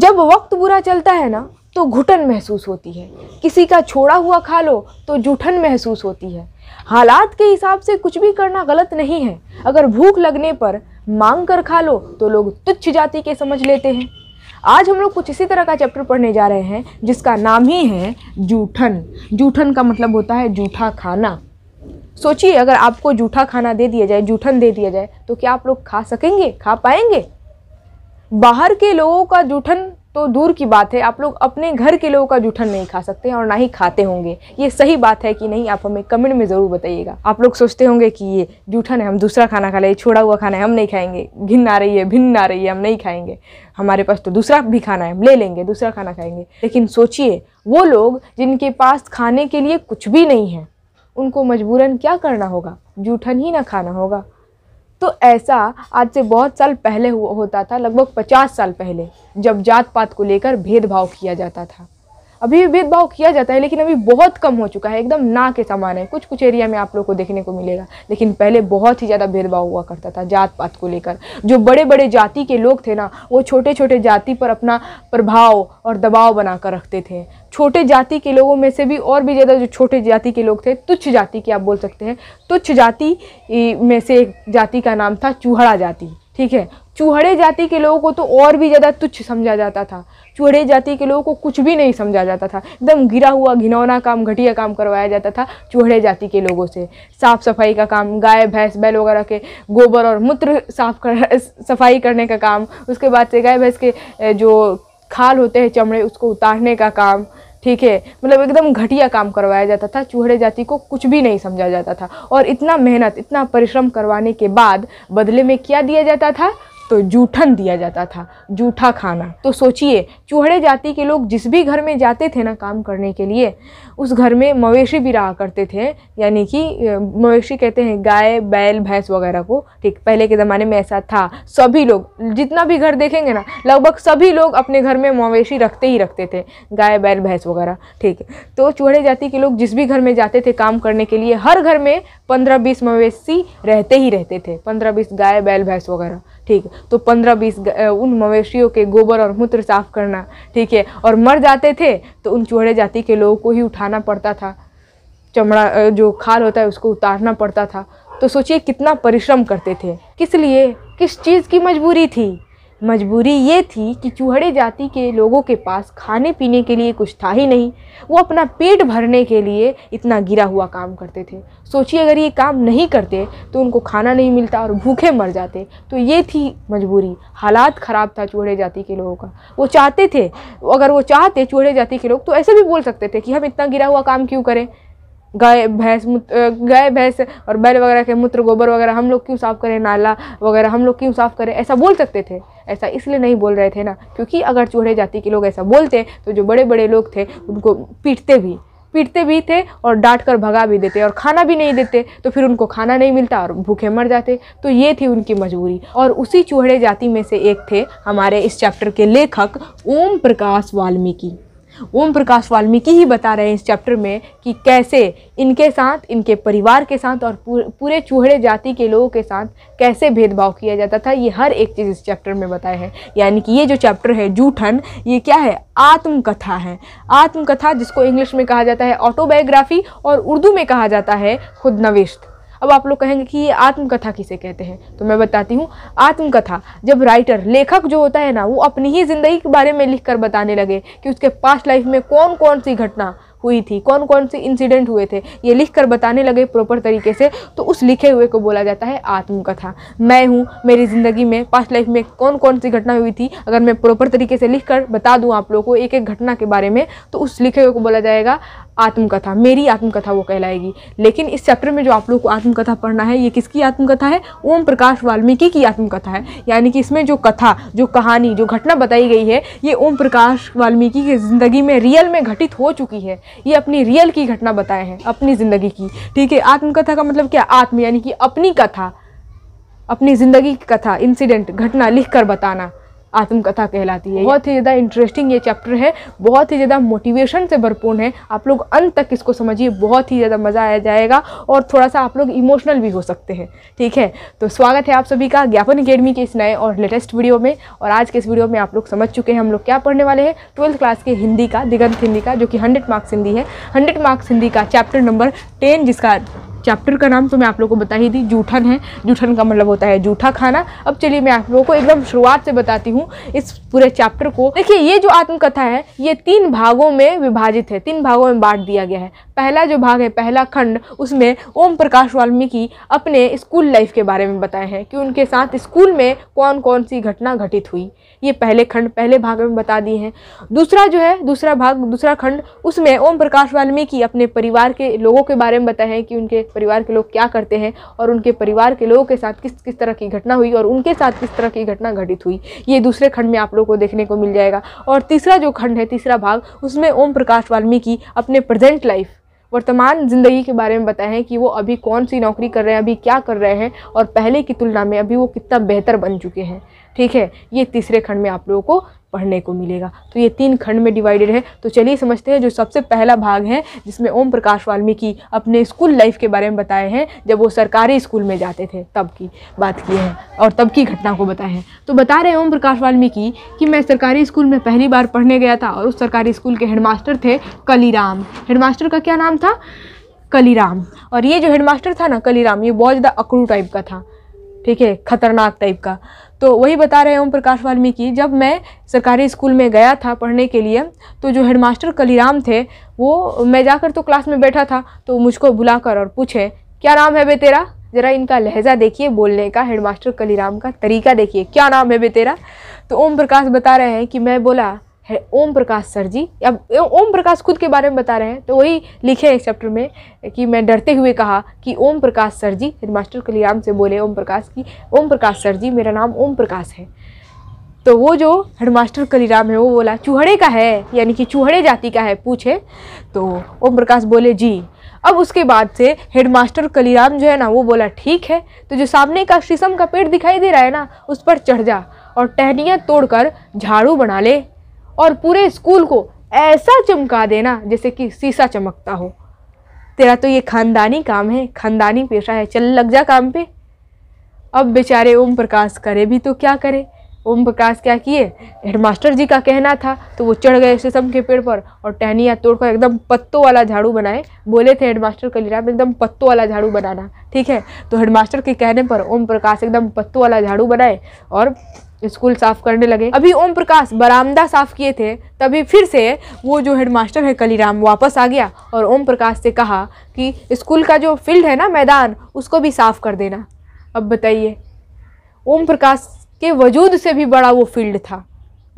जब वक्त बुरा चलता है ना तो घुटन महसूस होती है किसी का छोड़ा हुआ खा लो तो जूठन महसूस होती है हालात के हिसाब से कुछ भी करना गलत नहीं है अगर भूख लगने पर मांग कर खा लो तो लोग तुच्छ जाति के समझ लेते हैं आज हम लोग कुछ इसी तरह का चैप्टर पढ़ने जा रहे हैं जिसका नाम ही है जूठन जूठन का मतलब होता है जूठा खाना सोचिए अगर आपको जूठा खाना दे दिया जाए जूठन दे दिया जाए तो क्या आप लोग खा सकेंगे खा पाएंगे बाहर के लोगों का जूठन तो दूर की बात है आप लोग अपने घर के लोगों का जूठन नहीं खा सकते और ना ही खाते होंगे ये सही बात है कि नहीं आप हमें कमेंट में ज़रूर बताइएगा आप लोग सोचते होंगे कि ये जूठन है हम दूसरा खाना खा लें छोड़ा हुआ खाना है हम नहीं खाएंगे घिन आ रही है भिन्न आ रही है हम नहीं खाएंगे हमारे पास तो दूसरा भी खाना है हम ले लेंगे दूसरा खाना खाएंगे लेकिन सोचिए वो लोग जिनके पास खाने के लिए कुछ भी नहीं है उनको मजबूरन क्या करना होगा जूठन ही ना खाना होगा तो ऐसा आज से बहुत साल पहले होता था लगभग पचास साल पहले जब जात पात को लेकर भेदभाव किया जाता था अभी भी भेदभाव किया जाता है लेकिन अभी बहुत कम हो चुका है एकदम ना के समान है कुछ कुछ एरिया में आप लोग को देखने को मिलेगा लेकिन पहले बहुत ही ज़्यादा भेदभाव हुआ करता था जात पात को लेकर जो बड़े बड़े जाति के लोग थे ना वो छोटे छोटे जाति पर अपना प्रभाव और दबाव बनाकर रखते थे छोटे जाति के लोगों में से भी और भी ज़्यादा जो छोटे जाति के लोग थे तुच्छ जाति की आप बोल सकते हैं तुच्छ जाति में से एक जाति का नाम था चूहड़ा जाति ठीक है चूहड़े जाति के लोगों को तो और भी ज़्यादा तुच्छ समझा जाता था चूहड़े जाति के लोगों को कुछ भी नहीं समझा जाता था एकदम गिरा हुआ घिनौना काम घटिया काम करवाया जाता था चूहड़े जाति के लोगों से साफ़ सफाई का काम गाय भैंस बैल वगैरह के गोबर और मूत्र साफ कर सफाई करने का काम उसके बाद से गाय भैंस के जो खाल होते हैं चमड़े उसको उतारने का काम ठीक है मतलब एकदम घटिया काम करवाया जाता था चूहड़े जाति को कुछ भी नहीं समझा जाता था और इतना मेहनत इतना परिश्रम करवाने के बाद बदले में क्या दिया जाता था तो जूठन दिया जाता था जूठा खाना तो सोचिए चूहड़े जाति के लोग जिस भी घर में जाते थे ना काम करने के लिए उस घर में मवेशी भी रहा करते थे यानी कि मवेशी कहते हैं गाय बैल भैंस वगैरह को ठीक पहले के ज़माने में ऐसा था सभी लोग जितना भी घर देखेंगे ना लगभग सभी लोग अपने घर में मवेशी रखते ही रखते थे गाय बैल भैंस वगैरह ठीक तो चूहड़े जाति के लोग जिस भी घर में जाते थे काम करने के लिए हर घर में पंद्रह बीस मवेशी रहते ही रहते थे पंद्रह बीस गाय बैल भैंस वगैरह ठीक तो पंद्रह बीस उन मवेशियों के गोबर और मूत्र साफ करना ठीक है और मर जाते थे तो उन चूहड़े जाति के लोगों को ही उठाना पड़ता था चमड़ा जो खाल होता है उसको उतारना पड़ता था तो सोचिए कितना परिश्रम करते थे किस लिए किस चीज़ की मजबूरी थी मजबूरी ये थी कि चूहड़े जाति के लोगों के पास खाने पीने के लिए कुछ था ही नहीं वो अपना पेट भरने के लिए इतना गिरा हुआ काम करते थे सोचिए अगर ये काम नहीं करते तो उनको खाना नहीं मिलता और भूखे मर जाते तो ये थी मजबूरी हालात ख़राब था चूहड़े जाति के लोगों का वो चाहते थे अगर वो चाहते चूहड़े जाति के लोग तो ऐसे भी बोल सकते थे कि हम इतना गिरा हुआ काम क्यों करें गाय भैंस गाय भैंस और बैल वगैरह के मूत्र गोबर वगैरह हम लोग क्यों साफ़ करें नाला वगैरह हम लोग क्यों साफ़ करें ऐसा बोल सकते थे ऐसा इसलिए नहीं बोल रहे थे ना क्योंकि अगर चूढ़े जाति के लोग ऐसा बोलते तो जो बड़े बड़े लोग थे उनको पीटते भी पीटते भी थे और डांट कर भगा भी देते और खाना भी नहीं देते तो फिर उनको खाना नहीं मिलता और भूखे मर जाते तो ये थी उनकी मजबूरी और उसी चूहड़े जाति में से एक थे हमारे इस चैप्टर के लेखक ओम प्रकाश वाल्मीकि ओम प्रकाश वाल्मीकि ही बता रहे हैं इस चैप्टर में कि कैसे इनके साथ इनके परिवार के साथ और पूरे चूहड़े जाति के लोगों के साथ कैसे भेदभाव किया जाता था ये हर एक चीज़ इस चैप्टर में बताए हैं यानी कि ये जो चैप्टर है जूठन ये क्या है आत्मकथा है आत्मकथा जिसको इंग्लिश में कहा जाता है ऑटोबायोग्राफी और उर्दू में कहा जाता है खुदनविश्त अब आप लोग कहेंगे कि ये आत्मकथा किसे कहते हैं तो मैं बताती हूँ आत्मकथा जब राइटर लेखक जो होता है ना वो अपनी ही ज़िंदगी के बारे में लिख कर बताने लगे कि उसके पास्ट लाइफ में कौन कौन सी घटना हुई थी कौन कौन से इंसिडेंट हुए थे ये लिख कर बताने लगे प्रॉपर तरीके से तो उस लिखे हुए को बोला जाता है आत्मकथा मैं हूँ मेरी ज़िंदगी में पास्ट लाइफ में कौन कौन सी घटना हुई थी अगर मैं प्रॉपर तरीके से लिख कर बता दूँ आप लोगों को एक एक घटना के बारे में तो उस लिखे हुए को बोला जाएगा आत्मकथा मेरी आत्मकथा वो कहलाएगी लेकिन इस चैप्टर में जो आप लोग को आत्मकथा पढ़ना है ये किसकी आत्मकथा है ओम प्रकाश वाल्मीकि की आत्मकथा है यानी कि इसमें जो कथा जो कहानी जो घटना बताई गई है ये ओम प्रकाश वाल्मीकि की ज़िंदगी में रियल में घटित हो चुकी है ये अपनी रियल की घटना बताए हैं अपनी ज़िंदगी की ठीक है आत्मकथा का मतलब क्या आत्म यानी कि अपनी कथा अपनी ज़िंदगी की कथा इंसिडेंट घटना लिख कर बताना आत्मकथा कहलाती है बहुत ही ज़्यादा इंटरेस्टिंग ये चैप्टर है बहुत ही ज़्यादा मोटिवेशन से भरपूर है आप लोग अंत तक इसको समझिए बहुत ही ज़्यादा मज़ा आया जाएगा और थोड़ा सा आप लोग इमोशनल भी हो सकते हैं ठीक है तो स्वागत है आप सभी का ज्ञापन अकेडमी के इस नए और लेटेस्ट वीडियो में और आज के इस वीडियो में आप लोग समझ चुके हैं हम लोग क्या पढ़ने वाले हैं ट्वेल्थ क्लास के हिंदी का दिगंत हिंदी का जो कि हंड्रेड मार्क्स हिंदी है हंड्रेड मार्क्स हिंदी का चैप्टर नंबर टेन जिसका चैप्टर का नाम तो मैं आप लोगों को बता ही दी जूठन है जूठन का मतलब होता है जूठा खाना अब चलिए मैं आप लोगों को एकदम शुरुआत से बताती हूँ इस पूरे चैप्टर को देखिए ये जो आत्मकथा है ये तीन भागों में विभाजित है तीन भागों में बांट दिया गया है पहला जो भाग है पहला खंड उसमें ओम प्रकाश वाल्मीकि अपने स्कूल लाइफ के बारे में बताए हैं कि उनके साथ स्कूल में कौन कौन सी घटना घटित हुई ये पहले खंड पहले भाग में बता दिए हैं दूसरा जो है दूसरा भाग दूसरा खंड उसमें ओम प्रकाश वाल्मीकि अपने परिवार के लोगों के बारे में बताए हैं कि उनके परिवार के लोग क्या करते हैं और उनके परिवार के लोगों के साथ किस किस तरह की घटना हुई और उनके साथ किस तरह की घटना घटित हुई ये दूसरे खंड में आप लोग को देखने को मिल जाएगा और तीसरा जो खंड है तीसरा भाग उसमें ओम प्रकाश वाल्मीकि अपने प्रेजेंट लाइफ वर्तमान ज़िंदगी के बारे में बताएं कि वो अभी कौन सी नौकरी कर रहे हैं अभी क्या कर रहे हैं और पहले की तुलना में अभी वो कितना बेहतर बन चुके हैं ठीक है ये तीसरे खंड में आप लोगों को पढ़ने को मिलेगा तो ये तीन खंड में डिवाइडेड है तो चलिए समझते हैं जो सबसे पहला भाग है जिसमें ओम प्रकाश वाल्मीकि अपने स्कूल लाइफ के बारे में बताए हैं जब वो सरकारी स्कूल में जाते थे तब की बात की है और तब की घटना को बताए हैं तो बता रहे हैं ओम प्रकाश वाल्मीकि कि मैं सरकारी स्कूल में पहली बार पढ़ने गया था और उस सरकारी स्कूल के हेडमास्टर थे कलीराम हेडमास्टर का क्या नाम था कलीराम और ये जो हेडमास्टर था ना कलीराम ये बहुत ज़्यादा अकड़ू टाइप का था ठीक है खतरनाक टाइप का तो वही बता रहे हैं ओम प्रकाश वाल्मीकि जब मैं सरकारी स्कूल में गया था पढ़ने के लिए तो जो हेडमास्टर कलीराम थे वो मैं जाकर तो क्लास में बैठा था तो मुझको बुलाकर और पूछे क्या नाम है बे तेरा ज़रा इनका लहजा देखिए बोलने का हेडमास्टर कलीराम का तरीका देखिए क्या नाम है बे तेरा तो ओम प्रकाश बता रहे हैं कि मैं बोला है ओम प्रकाश सर जी अब ओम प्रकाश खुद के बारे में बता रहे हैं तो वही लिखे हैं चैप्टर में कि मैं डरते हुए कहा कि ओम प्रकाश सर जी हेडमास्टर कलियाम से बोले ओम प्रकाश की ओम प्रकाश सर जी मेरा नाम ओम प्रकाश है तो वो जो हेडमास्टर कलीराम है वो बोला चूहड़े का है यानी कि चूहड़े जाति का है पूछे तो ओम प्रकाश बोले जी अब उसके बाद से हेडमास्टर कलीराम जो है ना वो बोला ठीक है तो जो सामने का शीशम का पेड़ दिखाई दे रहा है ना उस पर चढ़ जा और टहनियाँ तोड़कर झाड़ू बना ले और पूरे स्कूल को ऐसा चमका देना जैसे कि शीशा चमकता हो तेरा तो ये खानदानी काम है खानदानी पेशा है चल लग जा काम पे अब बेचारे ओम प्रकाश करे भी तो क्या करे ओम प्रकाश क्या किए हेडमास्टर जी का कहना था तो वो चढ़ गए शीशम के पेड़ पर और टहनिया तोड़कर एकदम पत्तों वाला झाड़ू बनाए बोले थे हेडमास्टर कलीराम एकदम पत्तों वाला झाड़ू बनाना ठीक है तो हेडमास्टर के कहने पर ओम प्रकाश एकदम पत्तों वाला झाड़ू बनाए और स्कूल साफ करने लगे अभी ओम प्रकाश बरामदा साफ किए थे तभी फिर से वो जो हेडमास्टर है कलीराम वापस आ गया और ओम प्रकाश से कहा कि स्कूल का जो फील्ड है ना मैदान उसको भी साफ कर देना अब बताइए ओम प्रकाश के वजूद से भी बड़ा वो फील्ड था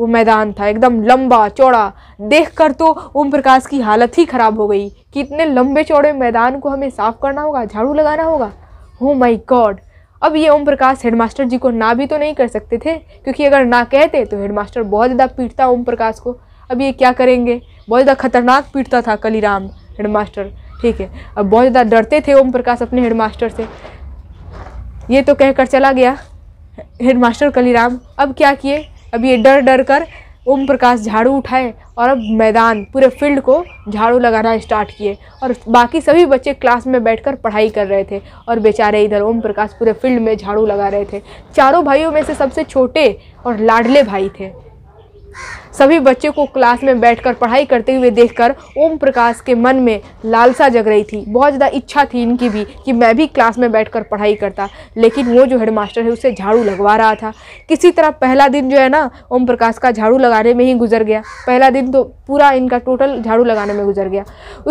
वो मैदान था एकदम लंबा चौड़ा देखकर तो ओम प्रकाश की हालत ही ख़राब हो गई कि इतने लंबे चौड़े मैदान को हमें साफ़ करना होगा झाड़ू लगाना होगा हो माई गॉड अब ये ओम प्रकाश हेडमास्टर जी को ना भी तो नहीं कर सकते थे क्योंकि अगर ना कहते तो हेडमास्टर बहुत ज़्यादा पीटता ओम प्रकाश को अब ये क्या करेंगे बहुत ज़्यादा खतरनाक पीटता था कलीराम हेडमास्टर ठीक है अब बहुत ज़्यादा डरते थे ओम प्रकाश अपने हेडमास्टर से ये तो कहकर चला गया हेडमास्टर कलीराम अब क्या किए अब ये डर डर कर ओम प्रकाश झाड़ू उठाए और अब मैदान पूरे फील्ड को झाड़ू लगाना स्टार्ट किए और बाकी सभी बच्चे क्लास में बैठकर पढ़ाई कर रहे थे और बेचारे इधर ओम प्रकाश पूरे फील्ड में झाड़ू लगा रहे थे चारों भाइयों में से सबसे छोटे और लाडले भाई थे सभी बच्चों को क्लास में बैठकर पढ़ाई करते हुए देखकर ओम प्रकाश के मन में लालसा जग रही थी बहुत ज़्यादा इच्छा थी इनकी भी कि मैं भी क्लास में बैठकर पढ़ाई करता लेकिन वो जो हेडमास्टर है उसे झाड़ू लगवा रहा था किसी तरह पहला दिन जो है ना ओम प्रकाश का झाड़ू लगाने में ही गुजर गया पहला दिन तो पूरा इनका टोटल झाड़ू लगाने में गुजर गया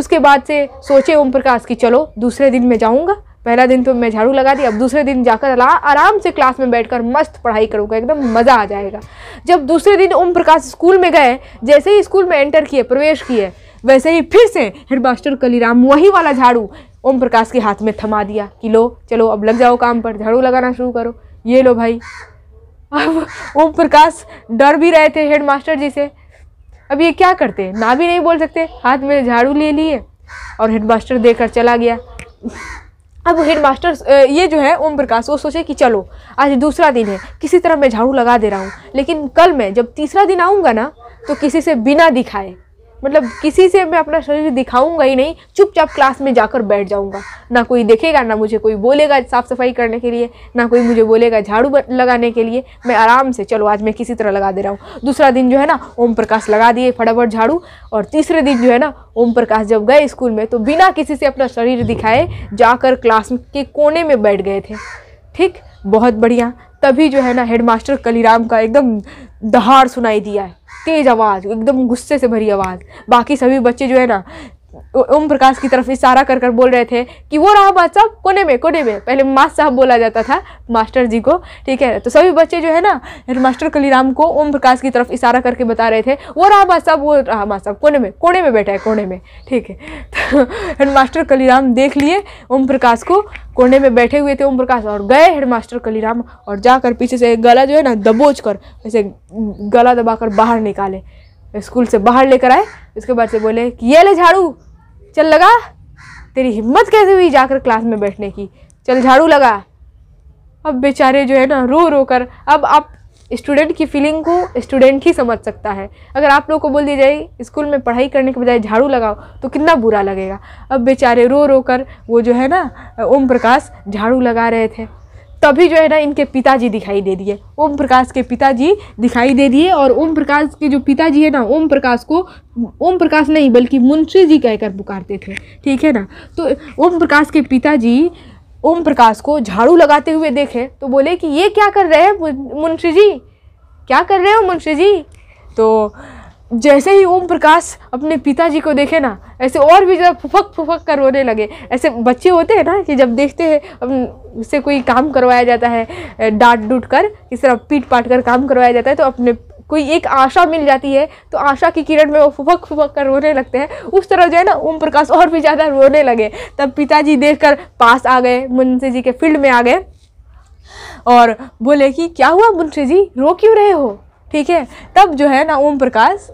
उसके बाद से सोचे ओम प्रकाश कि चलो दूसरे दिन मैं जाऊँगा पहला दिन तो मैं झाड़ू लगा दी अब दूसरे दिन जाकर आराम से क्लास में बैठकर मस्त पढ़ाई करूँगा एकदम मज़ा आ जाएगा जब दूसरे दिन ओम प्रकाश स्कूल में गए जैसे ही स्कूल में एंटर किए प्रवेश किए वैसे ही फिर से हेडमास्टर कलीराम वही वाला झाड़ू ओम प्रकाश के हाथ में थमा दिया कि लो चलो अब लग जाओ काम पर झाड़ू लगाना शुरू करो ये लो भाई अब ओम प्रकाश डर भी रहे थे हेडमास्टर जी से अब ये क्या करते ना भी नहीं बोल सकते हाथ में झाड़ू ले लिए और हेडमास्टर देकर चला गया अब हेड मास्टर ये जो है ओम प्रकाश वो सोचे कि चलो आज दूसरा दिन है किसी तरह मैं झाड़ू लगा दे रहा हूँ लेकिन कल मैं जब तीसरा दिन आऊँगा ना तो किसी से बिना दिखाए मतलब किसी से मैं अपना शरीर दिखाऊंगा ही नहीं चुपचाप क्लास में जाकर बैठ जाऊंगा ना कोई देखेगा ना मुझे कोई बोलेगा साफ़ सफाई करने के लिए ना कोई मुझे बोलेगा झाड़ू लगाने के लिए मैं आराम से चलो आज मैं किसी तरह लगा दे रहा हूँ दूसरा दिन जो है ना ओम प्रकाश लगा दिए फटाफट झाड़ू और तीसरे दिन जो है ना ओम प्रकाश जब गए स्कूल में तो बिना किसी से अपना शरीर दिखाए जाकर क्लास के कोने में बैठ गए थे ठीक बहुत बढ़िया तभी जो है ना हेडमास्टर कलीराम का एकदम दहाड़ सुनाई दिया है तेज़ आवाज़ एकदम गुस्से से भरी आवाज़ बाकी सभी बच्चे जो है ना ओम प्रकाश की तरफ इशारा कर कर बोल रहे थे कि वो रहा साहब कोने में कोने में पहले मास साहब बोला जाता था मास्टर जी को ठीक है तो सभी बच्चे जो है ना मास्टर कलीराम को ओम प्रकाश की तरफ इशारा करके बता रहे थे वो रहा बात साहब वो रहा बात साहब कोने में कोने में बैठा है कोने में ठीक है तो हेडमास्टर कलीराम देख लिए ओम प्रकाश को कोने में बैठे हुए थे ओम प्रकाश और गए हेडमास्टर कलीराम और जाकर पीछे से गला जो है ना दबोच कर ऐसे गला दबा कर बाहर निकाले स्कूल से बाहर लेकर आए उसके बाद से बोले कि ये ले झाड़ू चल लगा तेरी हिम्मत कैसे हुई जाकर क्लास में बैठने की चल झाड़ू लगा अब बेचारे जो है ना रो रो कर अब आप स्टूडेंट की फीलिंग को स्टूडेंट ही समझ सकता है अगर आप लोग को बोल दिया जाए स्कूल में पढ़ाई करने के बजाय झाड़ू लगाओ तो कितना बुरा लगेगा अब बेचारे रो रो कर वो जो है ना ओम प्रकाश झाड़ू लगा रहे थे तभी जो है ना इनके पिताजी दिखाई दे दिए ओम प्रकाश के पिताजी दिखाई दे दिए और ओम प्रकाश के जो पिताजी है ना ओम प्रकाश को ओम प्रकाश नहीं बल्कि मुंशी जी कहकर पुकारते थे ठीक है ना तो ओम प्रकाश के पिताजी ओम प्रकाश को झाड़ू लगाते हुए देखे तो बोले कि ये क्या कर रहे हैं मुंशी जी क्या कर रहे हो मुंशी जी तो जैसे ही ओम प्रकाश अपने पिताजी को देखे ना ऐसे और भी ज़्यादा फुफक फुफक कर रोने लगे ऐसे बच्चे होते हैं ना कि जब देखते हैं उससे कोई काम करवाया जाता है डांट डूट कर इस तरह पीट पाट कर काम करवाया जाता है तो अपने कोई एक आशा मिल जाती है तो आशा की किरण में वो फुफक फुफक कर रोने लगते हैं उस तरह जो है ना ओम प्रकाश और भी ज़्यादा रोने लगे तब पिताजी कर पास आ गए मुंशी जी के फील्ड में आ गए और बोले कि क्या हुआ मुंशी जी रो क्यों रहे हो ठीक है तब जो है ना ओम प्रकाश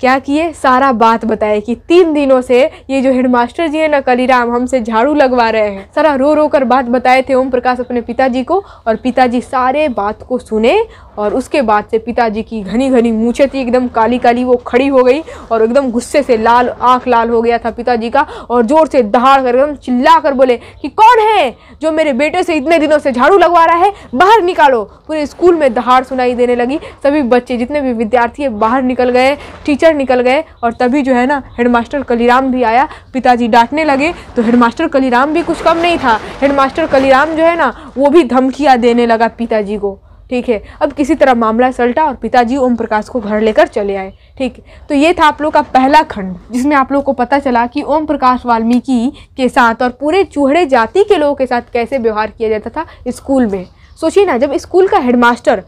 क्या किए सारा बात बताए कि तीन दिनों से ये जो हेडमास्टर जी है ना कलीराम हमसे झाड़ू लगवा रहे हैं सारा रो रो कर बात बताए थे ओम प्रकाश अपने पिताजी को और पिताजी सारे बात को सुने और उसके बाद से पिताजी की घनी घनी मूछे थी एकदम काली काली वो खड़ी हो गई और एकदम गुस्से से लाल आंख लाल हो गया था पिताजी का और ज़ोर से दहाड़ कर एकदम चिल्ला कर बोले कि कौन है जो मेरे बेटे से इतने दिनों से झाड़ू लगवा रहा है बाहर निकालो पूरे स्कूल में दहाड़ सुनाई देने लगी सभी बच्चे जितने भी विद्यार्थी है बाहर निकल गए टीचर निकल गए और तभी जो है ना हेडमास्टर कलीराम भी आया पिताजी डांटने लगे तो हेडमास्टर कलीराम भी कुछ कम नहीं था हेडमास्टर कलीराम जो है ना वो भी धमकियाँ देने लगा पिताजी को ठीक है अब किसी तरह मामला सलटा और पिताजी ओम प्रकाश को घर लेकर चले आए ठीक तो ये था आप लोग का पहला खंड जिसमें आप लोग को पता चला कि ओम प्रकाश वाल्मीकि के साथ और पूरे चूहड़े जाति के लोगों के साथ कैसे व्यवहार किया जाता था स्कूल में सोचिए ना जब स्कूल का हेडमास्टर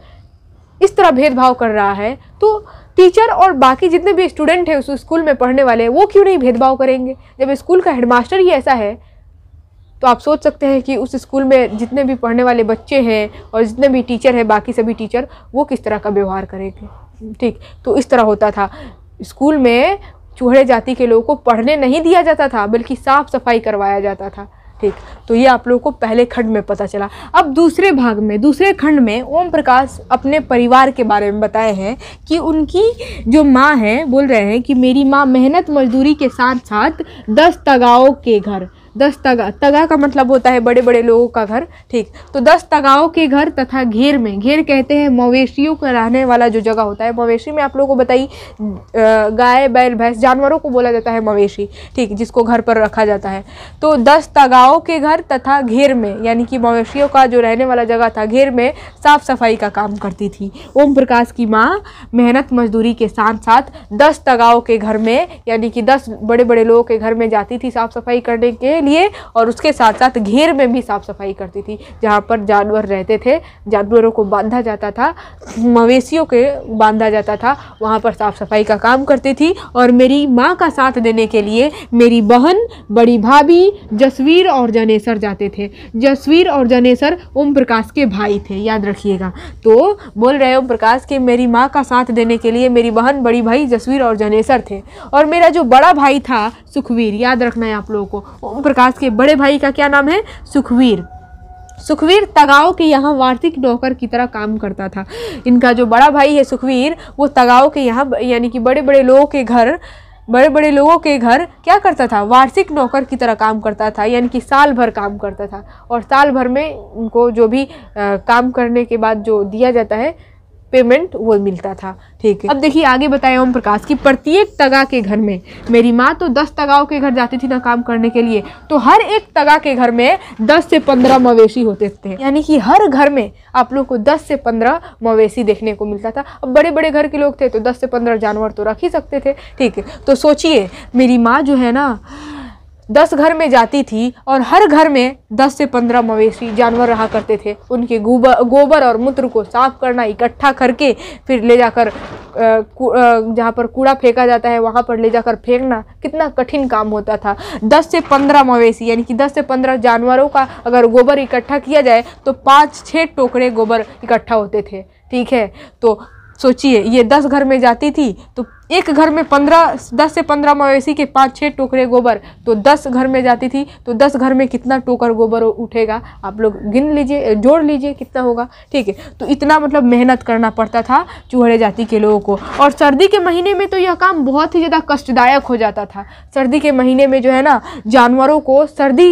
इस तरह भेदभाव कर रहा है तो टीचर और बाकी जितने भी स्टूडेंट हैं उस स्कूल में पढ़ने वाले वो क्यों नहीं भेदभाव करेंगे जब स्कूल का हेडमास्टर ही ऐसा है तो आप सोच सकते हैं कि उस स्कूल में जितने भी पढ़ने वाले बच्चे हैं और जितने भी टीचर हैं बाकी सभी टीचर वो किस तरह का व्यवहार करेंगे ठीक तो इस तरह होता था स्कूल में चूहड़े जाति के लोगों को पढ़ने नहीं दिया जाता था बल्कि साफ़ सफाई करवाया जाता था ठीक तो ये आप लोगों को पहले खंड में पता चला अब दूसरे भाग में दूसरे खंड में ओम प्रकाश अपने परिवार के बारे में बताए हैं कि उनकी जो माँ है बोल रहे हैं कि मेरी माँ मेहनत मजदूरी के साथ साथ दस तगाओं के घर दस तगा तगा का मतलब होता है बड़े बड़े लोगों का घर ठीक तो दस तगाओं के घर तथा घेर में घेर कहते हैं मवेशियों का रहने वाला जो जगह होता है मवेशी में आप लोगों को बताई गाय बैल भैंस जानवरों को बोला जाता है मवेशी ठीक जिसको घर पर रखा जाता है तो दस तगाओं के घर तथा घेर में यानी कि मवेशियों का जो रहने वाला जगह था घेर में साफ सफाई का काम करती थी ओम प्रकाश की माँ मेहनत मजदूरी के साथ साथ दस तगाओं के घर में यानी कि दस बड़े बड़े लोगों के घर में जाती थी साफ सफाई करने के लिए और उसके साथ साथ घेर में भी साफ़ सफाई करती थी जहाँ पर जानवर रहते थे जानवरों को बांधा जाता था मवेशियों के बांधा जाता था वहाँ पर साफ़ सफाई का काम करती थी और मेरी माँ का साथ देने के लिए मेरी बहन बड़ी भाभी जसवीर और जनेसर जाते थे जसवीर और जनेसर ओम प्रकाश के भाई थे याद रखिएगा तो बोल रहे ओम प्रकाश के मेरी माँ का साथ देने के लिए मेरी बहन बड़ी भाई जसवीर और जनेसर थे और मेरा जो बड़ा भाई था सुखवीर याद रखना है आप लोगों को ओम प्रकाश प्रकाश के बड़े भाई का क्या नाम है सुखवीर सुखवीर तगाव के यहाँ वार्षिक नौकर की तरह काम करता था इनका जो बड़ा भाई है सुखवीर वो तगाव के यहाँ यानी कि बड़े बड़े लोगों के घर बड़े बड़े लोगों के घर क्या करता था वार्षिक नौकर की तरह काम करता था यानी कि साल भर काम करता था और साल भर में उनको जो भी आ, काम करने के बाद जो दिया जाता है पेमेंट वो मिलता था ठीक है अब देखिए आगे बताया ओम प्रकाश कि प्रत्येक तगा के घर में मेरी माँ तो दस तगाओं के घर जाती थी ना काम करने के लिए तो हर एक तगा के घर में दस से पंद्रह मवेशी होते थे यानी कि हर घर में आप लोग को दस से पंद्रह मवेशी देखने को मिलता था अब बड़े बड़े घर के लोग थे तो दस से पंद्रह जानवर तो रख ही सकते थे ठीक है तो सोचिए मेरी माँ जो है ना दस घर में जाती थी और हर घर में दस से पंद्रह मवेशी जानवर रहा करते थे उनके गोबर गोबर और मूत्र को साफ करना इकट्ठा करके फिर ले जाकर जहाँ पर कूड़ा फेंका जाता है वहाँ पर ले जाकर फेंकना कितना कठिन काम होता था दस से पंद्रह मवेशी यानी कि दस से पंद्रह जानवरों का अगर गोबर इकट्ठा किया जाए तो पाँच छः टोकरे गोबर इकट्ठा होते थे ठीक है तो सोचिए ये दस घर में जाती थी तो एक घर में पंद्रह दस से पंद्रह मवेशी के पाँच छः टोकरे गोबर तो दस घर में जाती थी तो दस घर में कितना टोकर गोबर उठेगा आप लोग गिन लीजिए जोड़ लीजिए कितना होगा ठीक है तो इतना मतलब मेहनत करना पड़ता था चूहड़े जाति के लोगों को और सर्दी के महीने में तो यह काम बहुत ही ज़्यादा कष्टदायक हो जाता था सर्दी के महीने में जो है ना जानवरों को सर्दी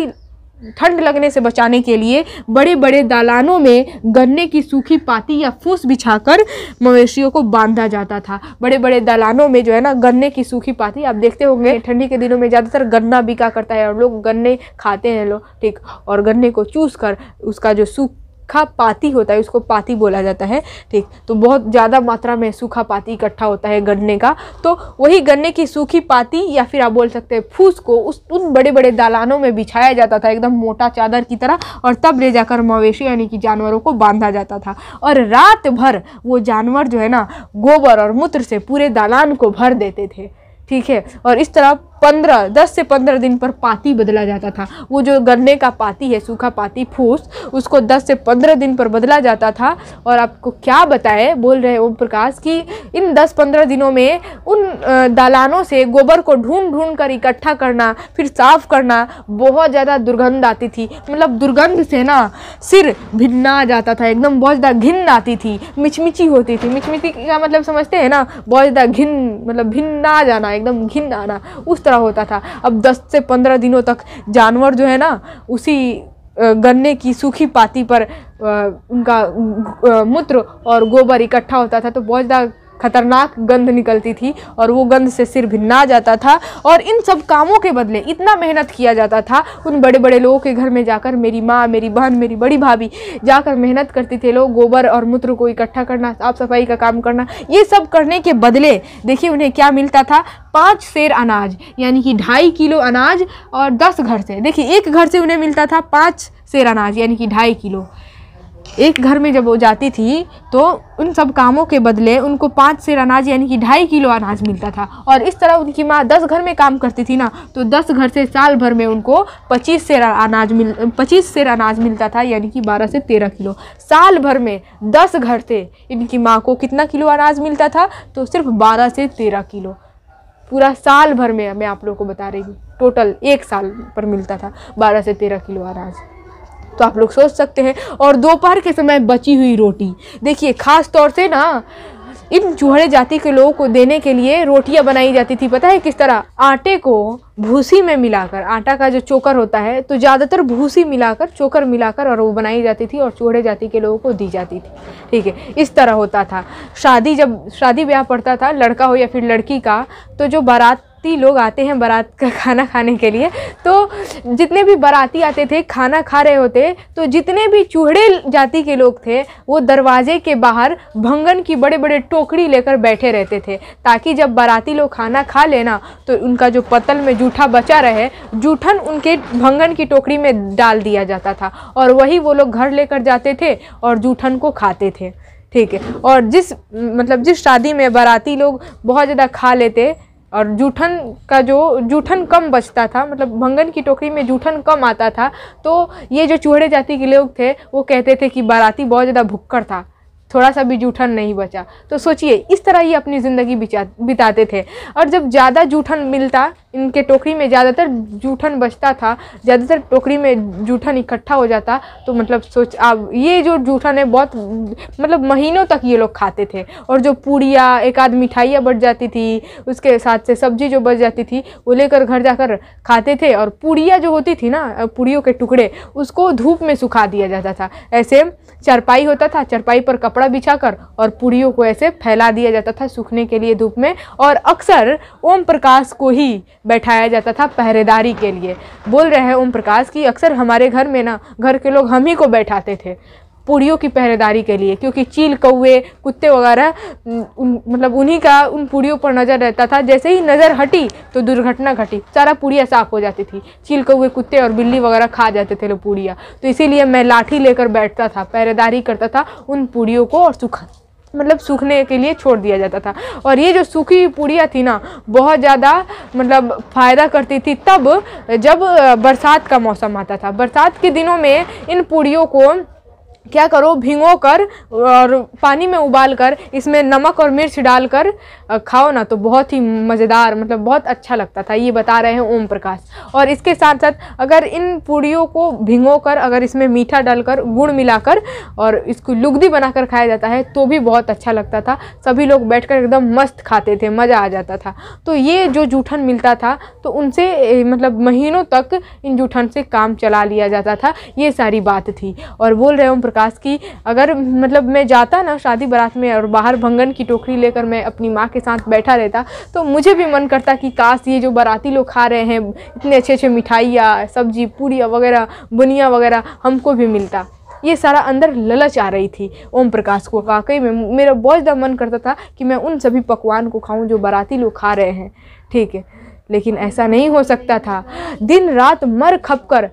ठंड लगने से बचाने के लिए बड़े बड़े दालानों में गन्ने की सूखी पाती या फूस बिछाकर मवेशियों को बांधा जाता था बड़े बड़े दालानों में जो है ना गन्ने की सूखी पाती आप देखते होंगे ठंडी के दिनों में ज़्यादातर गन्ना बिका करता है और लोग गन्ने खाते हैं लोग ठीक और गन्ने को चूस कर उसका जो सूख सूखा पाती होता है उसको पाती बोला जाता है ठीक तो बहुत ज़्यादा मात्रा में सूखा पाती इकट्ठा होता है गन्ने का तो वही गन्ने की सूखी पाती या फिर आप बोल सकते हैं फूस को उस उन बड़े बड़े दालानों में बिछाया जाता था एकदम मोटा चादर की तरह और तब ले जाकर मवेशी यानी कि जानवरों को बांधा जाता था और रात भर वो जानवर जो है ना गोबर और मूत्र से पूरे दालान को भर देते थे ठीक है और इस तरह पंद्रह दस से पंद्रह दिन पर पाती बदला जाता था वो जो गन्ने का पाती है सूखा पाती फूस उसको दस से पंद्रह दिन पर बदला जाता था और आपको क्या बताए बोल रहे ओम प्रकाश कि इन दस पंद्रह दिनों में उन दालानों से गोबर को ढूंढ ढूंढ कर इकट्ठा करना फिर साफ़ करना बहुत ज़्यादा दुर्गंध आती थी मतलब दुर्गंध से ना सिर भिन्ना जाता था एकदम बहुत ज़्यादा घिन आती थी मिचमिची होती थी मिचमिची का मतलब समझते हैं ना बहुत ज़्यादा घिन मतलब भिन्ना जाना एकदम घिन आना उस तरह तरह होता था अब 10 से 15 दिनों तक जानवर जो है ना उसी गन्ने की सूखी पाती पर उनका मूत्र और गोबर इकट्ठा होता था तो बहुत ज़्यादा खतरनाक गंध निकलती थी और वो गंध से सिर भिन्ना जाता था और इन सब कामों के बदले इतना मेहनत किया जाता था उन बड़े बड़े लोगों के घर में जाकर मेरी माँ मेरी बहन मेरी बड़ी भाभी जाकर मेहनत करती थे लोग गोबर और मूत्र को इकट्ठा करना साफ सफाई का काम करना ये सब करने के बदले देखिए उन्हें क्या मिलता था पाँच शेर अनाज यानी कि ढाई किलो अनाज और दस घर से देखिए एक घर से उन्हें मिलता था पाँच शेर अनाज यानी कि ढाई किलो एक घर में जब वो जाती थी तो उन सब कामों के बदले उनको पाँच सिर अनाज यानी कि ढाई किलो अनाज मिलता था और इस तरह उनकी माँ दस घर में काम करती थी ना तो दस घर से साल भर में उनको पच्चीस से अनाज मिल पच्चीस सेर अनाज मिलता था यानी कि बारह से तेरह किलो साल भर में दस घर से इनकी माँ को कितना किलो अनाज मिलता था तो सिर्फ बारह से तेरह किलो पूरा साल भर में मैं आप लोग को बता रही हूँ टोटल एक साल पर मिलता था बारह से तेरह किलो अनाज तो आप लोग सोच सकते हैं और दोपहर के समय बची हुई रोटी देखिए ख़ास तौर से ना इन चूहड़े जाति के लोगों को देने के लिए रोटियां बनाई जाती थी पता है किस तरह आटे को भूसी में मिलाकर आटा का जो चोकर होता है तो ज़्यादातर भूसी मिलाकर चोकर मिलाकर और वो बनाई जाती थी और चूहड़े जाति के लोगों को दी जाती थी ठीक है इस तरह होता था शादी जब शादी ब्याह पड़ता था लड़का हो या फिर लड़की का तो जो बारात बाराती लोग आते हैं बारात का खाना खाने के लिए तो जितने भी बाराती आते थे खाना खा रहे होते तो जितने भी चूहड़े जाति के लोग थे वो दरवाजे के बाहर भंगन की बड़े बड़े टोकरी लेकर बैठे रहते थे ताकि जब बाराती लोग खाना खा लेना तो उनका जो पतल में जूठा बचा रहे जूठन उनके भंगन की टोकरी में डाल दिया जाता था और वही वो लोग घर लेकर जाते थे और जूठन को खाते थे ठीक है और जिस मतलब जिस शादी में बाराती लोग बहुत ज़्यादा खा लेते और जूठन का जो जूठन कम बचता था मतलब भंगन की टोकरी में जूठन कम आता था तो ये जो चूहड़े जाति के लोग थे वो कहते थे कि बाराती बहुत ज़्यादा भुक्कर था थोड़ा सा भी जूठन नहीं बचा तो सोचिए इस तरह ये अपनी ज़िंदगी बिताते थे और जब ज़्यादा जूठन मिलता इनके टोकरी में ज़्यादातर जूठन बचता था ज़्यादातर टोकरी में जूठन इकट्ठा हो जाता तो मतलब सोच आप ये जो जूठन है बहुत मतलब महीनों तक ये लोग खाते थे और जो पूड़िया एक आध मिठाइयाँ बच जाती थी उसके साथ से सब्जी जो बच जाती थी वो लेकर घर जाकर खाते थे और पूड़िया जो होती थी ना पूड़ियों के टुकड़े उसको धूप में सुखा दिया जाता था ऐसे चरपाई होता था चरपाई पर कपड़ा कपड़ा बिछाकर और पुड़ियों को ऐसे फैला दिया जाता था सूखने के लिए धूप में और अक्सर ओम प्रकाश को ही बैठाया जाता था पहरेदारी के लिए बोल रहे हैं ओम प्रकाश कि अक्सर हमारे घर में ना घर के लोग हम ही को बैठाते थे पूड़ियों की पहरेदारी के लिए क्योंकि चील कौए कुत्ते वगैरह मतलब उन्हीं का उन पूड़ियों पर नज़र रहता था जैसे ही नज़र हटी तो दुर्घटना घटी सारा पूड़िया साफ हो जाती थी चील कौए कुत्ते और बिल्ली वगैरह खा जाते थे लोग पूड़िया तो इसीलिए मैं लाठी लेकर बैठता था पहरेदारी करता था उन पूड़ियों को और सुख मतलब सूखने के लिए छोड़ दिया जाता था और ये जो सूखी पूड़ियाँ थी ना बहुत ज़्यादा मतलब फ़ायदा करती थी तब जब बरसात का मौसम आता था बरसात के दिनों में इन पूड़ियों को क्या करो भिंगो कर और पानी में उबाल कर इसमें नमक और मिर्च डालकर खाओ ना तो बहुत ही मज़ेदार मतलब बहुत अच्छा लगता था ये बता रहे हैं ओम प्रकाश और इसके साथ साथ अगर इन पूड़ियों को भिंगो कर अगर इसमें मीठा डालकर गुड़ मिलाकर और इसको लुगदी बनाकर खाया जाता है तो भी बहुत अच्छा लगता था सभी लोग बैठ एकदम मस्त खाते थे मज़ा आ जाता था तो ये जो जूठन मिलता था तो उनसे मतलब महीनों तक इन जूठन से काम चला लिया जाता था ये सारी बात थी और बोल रहे ओम प्रकाश प्रकाश की अगर मतलब मैं जाता ना शादी बारात में और बाहर भंगन की टोकरी लेकर मैं अपनी माँ के साथ बैठा रहता तो मुझे भी मन करता कि काश ये जो बाराती लोग खा रहे हैं इतने अच्छे अच्छे मिठाइयाँ सब्जी पूड़ियाँ वगैरह बुनिया वगैरह हमको भी मिलता ये सारा अंदर ललच आ रही थी ओम प्रकाश को वाकई में मेरा बहुत ज़्यादा मन करता था कि मैं उन सभी पकवान को खाऊं जो बाराती लोग खा रहे हैं ठीक है लेकिन ऐसा नहीं हो सकता था दिन रात मर खप कर